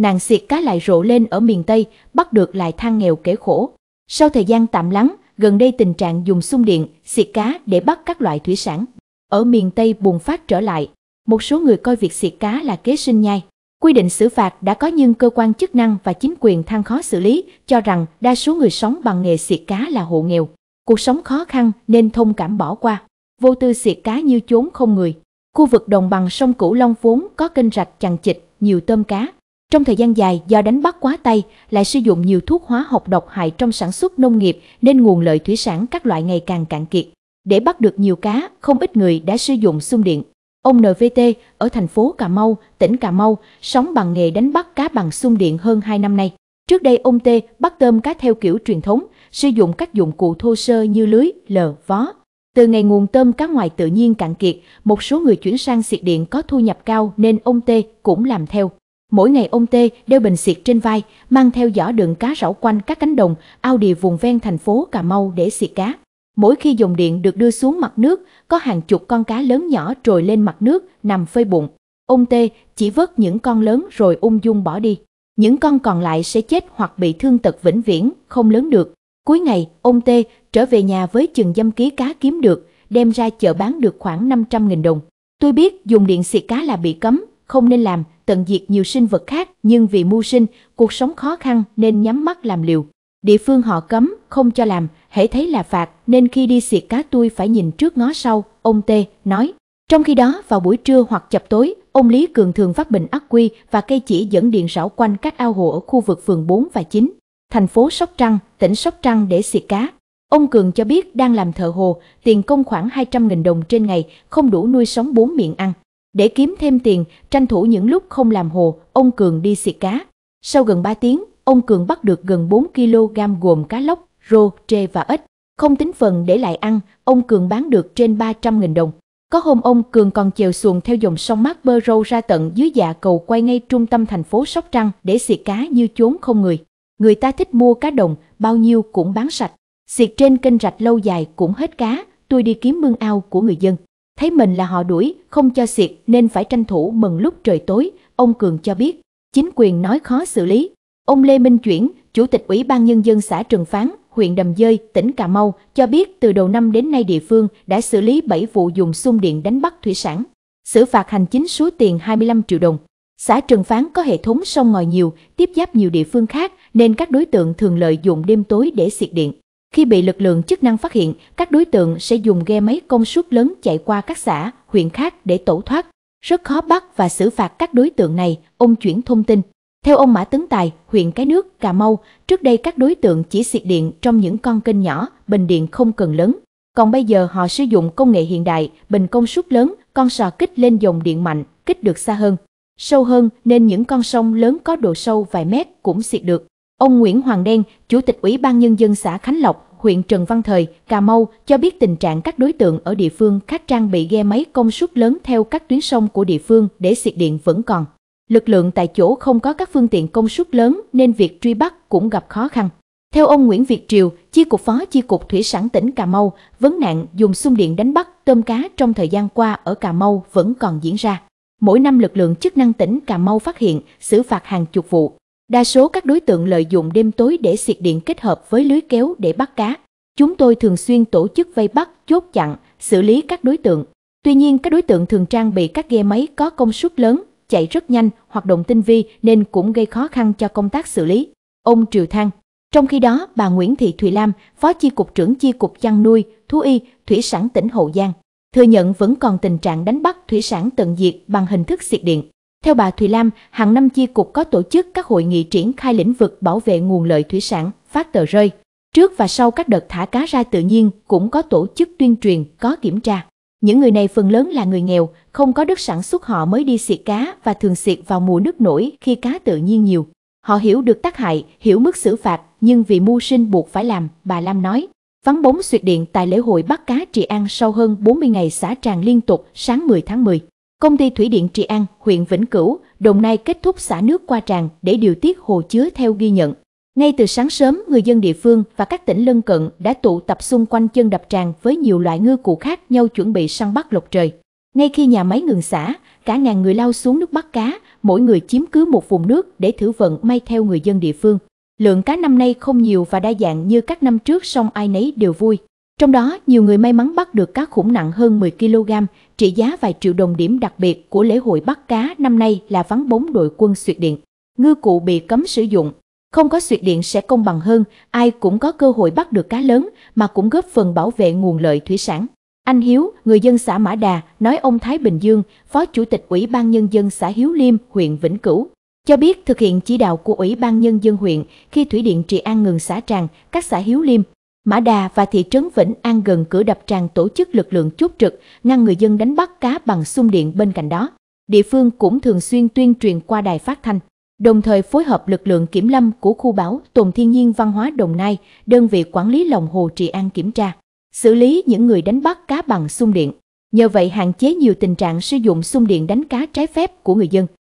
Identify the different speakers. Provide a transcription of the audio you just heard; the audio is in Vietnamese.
Speaker 1: nàng xiệt cá lại rộ lên ở miền Tây, bắt được lại than nghèo kể khổ. Sau thời gian tạm lắng, gần đây tình trạng dùng sung điện, xiệt cá để bắt các loại thủy sản. Ở miền Tây bùng phát trở lại, một số người coi việc xiệt cá là kế sinh nhai. Quy định xử phạt đã có nhưng cơ quan chức năng và chính quyền than khó xử lý, cho rằng đa số người sống bằng nghề xiệt cá là hộ nghèo. Cuộc sống khó khăn nên thông cảm bỏ qua. Vô tư xiệt cá như chốn không người. Khu vực đồng bằng sông Cửu Long vốn có kênh rạch chằng chịt, nhiều tôm cá, trong thời gian dài do đánh bắt quá tay, lại sử dụng nhiều thuốc hóa học độc hại trong sản xuất nông nghiệp nên nguồn lợi thủy sản các loại ngày càng cạn kiệt. Để bắt được nhiều cá, không ít người đã sử dụng xung điện. Ông NVT ở thành phố Cà Mau, tỉnh Cà Mau, sống bằng nghề đánh bắt cá bằng xung điện hơn 2 năm nay. Trước đây ông T bắt tôm cá theo kiểu truyền thống, sử dụng các dụng cụ thô sơ như lưới, lờ, vó. Từ ngày nguồn tôm cá ngoài tự nhiên cạn kiệt, một số người chuyển sang xịt điện có thu nhập cao nên ông T cũng làm theo. Mỗi ngày ông Tê đeo bình xịt trên vai, mang theo giỏ đựng cá rảo quanh các cánh đồng, ao đìa vùng ven thành phố Cà Mau để xịt cá. Mỗi khi dòng điện được đưa xuống mặt nước, có hàng chục con cá lớn nhỏ trồi lên mặt nước, nằm phơi bụng. Ông Tê chỉ vớt những con lớn rồi ung dung bỏ đi. Những con còn lại sẽ chết hoặc bị thương tật vĩnh viễn, không lớn được. Cuối ngày, ông Tê trở về nhà với chừng dâm ký cá kiếm được, đem ra chợ bán được khoảng 500.000 đồng. Tôi biết dùng điện xịt cá là bị cấm, không nên làm, tận diệt nhiều sinh vật khác, nhưng vì mưu sinh, cuộc sống khó khăn nên nhắm mắt làm liều. Địa phương họ cấm, không cho làm, hễ thấy là phạt, nên khi đi xịt cá tôi phải nhìn trước ngó sau, ông Tê nói. Trong khi đó, vào buổi trưa hoặc chập tối, ông Lý Cường thường vác bình ắc quy và cây chỉ dẫn điện rảo quanh các ao hồ ở khu vực phường 4 và 9, thành phố Sóc Trăng, tỉnh Sóc Trăng để xịt cá. Ông Cường cho biết đang làm thợ hồ, tiền công khoảng 200.000 đồng trên ngày, không đủ nuôi sống bốn miệng ăn. Để kiếm thêm tiền, tranh thủ những lúc không làm hồ, ông Cường đi xịt cá. Sau gần 3 tiếng, ông Cường bắt được gần 4 kg gồm cá lóc, rô, trê và ếch. Không tính phần để lại ăn, ông Cường bán được trên 300.000 đồng. Có hôm ông Cường còn chèo xuồng theo dòng sông Mát Bơ Râu ra tận dưới dạ cầu quay ngay trung tâm thành phố Sóc Trăng để xịt cá như chốn không người. Người ta thích mua cá đồng, bao nhiêu cũng bán sạch. Xịt trên kênh rạch lâu dài cũng hết cá, tôi đi kiếm mương ao của người dân thấy mình là họ đuổi, không cho xiệt nên phải tranh thủ mừng lúc trời tối, ông Cường cho biết. Chính quyền nói khó xử lý. Ông Lê Minh Chuyển, Chủ tịch Ủy ban Nhân dân xã Trường Phán, huyện Đầm Dơi, tỉnh Cà Mau, cho biết từ đầu năm đến nay địa phương đã xử lý 7 vụ dùng xung điện đánh bắt thủy sản, xử phạt hành chính số tiền 25 triệu đồng. Xã Trường Phán có hệ thống sông ngòi nhiều, tiếp giáp nhiều địa phương khác nên các đối tượng thường lợi dụng đêm tối để xiệt điện. Khi bị lực lượng chức năng phát hiện, các đối tượng sẽ dùng ghe máy công suất lớn chạy qua các xã, huyện khác để tẩu thoát. Rất khó bắt và xử phạt các đối tượng này, ông chuyển thông tin. Theo ông Mã Tấn Tài, huyện Cái Nước, Cà Mau, trước đây các đối tượng chỉ xịt điện trong những con kênh nhỏ, bình điện không cần lớn. Còn bây giờ họ sử dụng công nghệ hiện đại, bình công suất lớn, con sò kích lên dòng điện mạnh, kích được xa hơn, sâu hơn nên những con sông lớn có độ sâu vài mét cũng xịt được. Ông Nguyễn Hoàng Đen, Chủ tịch Ủy ban Nhân dân xã Khánh Lộc, huyện Trần Văn Thời, Cà Mau cho biết tình trạng các đối tượng ở địa phương khác trang bị ghe máy công suất lớn theo các tuyến sông của địa phương để xịt điện vẫn còn. Lực lượng tại chỗ không có các phương tiện công suất lớn nên việc truy bắt cũng gặp khó khăn. Theo ông Nguyễn Việt Triều, chi cục phó chi cục thủy sản tỉnh Cà Mau, vấn nạn dùng xung điện đánh bắt tôm cá trong thời gian qua ở Cà Mau vẫn còn diễn ra. Mỗi năm lực lượng chức năng tỉnh Cà Mau phát hiện, xử phạt hàng chục vụ. Đa số các đối tượng lợi dụng đêm tối để xịt điện kết hợp với lưới kéo để bắt cá. Chúng tôi thường xuyên tổ chức vây bắt, chốt chặn, xử lý các đối tượng. Tuy nhiên các đối tượng thường trang bị các ghe máy có công suất lớn, chạy rất nhanh, hoạt động tinh vi nên cũng gây khó khăn cho công tác xử lý. Ông Triều Thăng trong khi đó, bà Nguyễn Thị Thùy Lam, Phó Chi cục trưởng Chi cục chăn nuôi, thú y, thủy sản tỉnh Hậu Giang, thừa nhận vẫn còn tình trạng đánh bắt thủy sản tận diệt bằng hình thức diệt điện. Theo bà Thùy Lam, hàng năm chi cục có tổ chức các hội nghị triển khai lĩnh vực bảo vệ nguồn lợi thủy sản, phát tờ rơi. Trước và sau các đợt thả cá ra tự nhiên cũng có tổ chức tuyên truyền, có kiểm tra. Những người này phần lớn là người nghèo, không có đất sản xuất họ mới đi xịt cá và thường xịt vào mùa nước nổi khi cá tự nhiên nhiều. Họ hiểu được tác hại, hiểu mức xử phạt, nhưng vì mưu sinh buộc phải làm, bà Lam nói. Vắng bóng suyệt điện tại lễ hội bắt cá Trị An sau hơn 40 ngày xả tràn liên tục sáng 10 tháng 10. Công ty Thủy điện Trị An, huyện Vĩnh Cửu, Đồng Nai kết thúc xả nước qua tràn để điều tiết hồ chứa theo ghi nhận. Ngay từ sáng sớm, người dân địa phương và các tỉnh lân cận đã tụ tập xung quanh chân đập tràn với nhiều loại ngư cụ khác nhau chuẩn bị săn bắt lộc trời. Ngay khi nhà máy ngừng xả, cả ngàn người lao xuống nước bắt cá, mỗi người chiếm cứ một vùng nước để thử vận may theo người dân địa phương. Lượng cá năm nay không nhiều và đa dạng như các năm trước song ai nấy đều vui. Trong đó, nhiều người may mắn bắt được cá khủng nặng hơn 10 kg, trị giá vài triệu đồng điểm đặc biệt của lễ hội bắt cá năm nay là vắng bóng đội quân Xuyệt Điện. Ngư cụ bị cấm sử dụng. Không có Xuyệt Điện sẽ công bằng hơn, ai cũng có cơ hội bắt được cá lớn mà cũng góp phần bảo vệ nguồn lợi thủy sản. Anh Hiếu, người dân xã Mã Đà, nói ông Thái Bình Dương, Phó Chủ tịch Ủy ban Nhân dân xã Hiếu Liêm, huyện Vĩnh Cửu, cho biết thực hiện chỉ đạo của Ủy ban Nhân dân huyện khi Thủy điện Trị An ngừng xả tràn, các xã Hiếu Liêm, Mã Đà và thị trấn Vĩnh An gần cửa đập tràn tổ chức lực lượng chốt trực, ngăn người dân đánh bắt cá bằng xung điện bên cạnh đó. Địa phương cũng thường xuyên tuyên truyền qua đài phát thanh, đồng thời phối hợp lực lượng kiểm lâm của khu bảo tồn thiên nhiên văn hóa Đồng Nai, đơn vị quản lý lòng hồ Trị An kiểm tra, xử lý những người đánh bắt cá bằng xung điện. Nhờ vậy hạn chế nhiều tình trạng sử dụng xung điện đánh cá trái phép của người dân.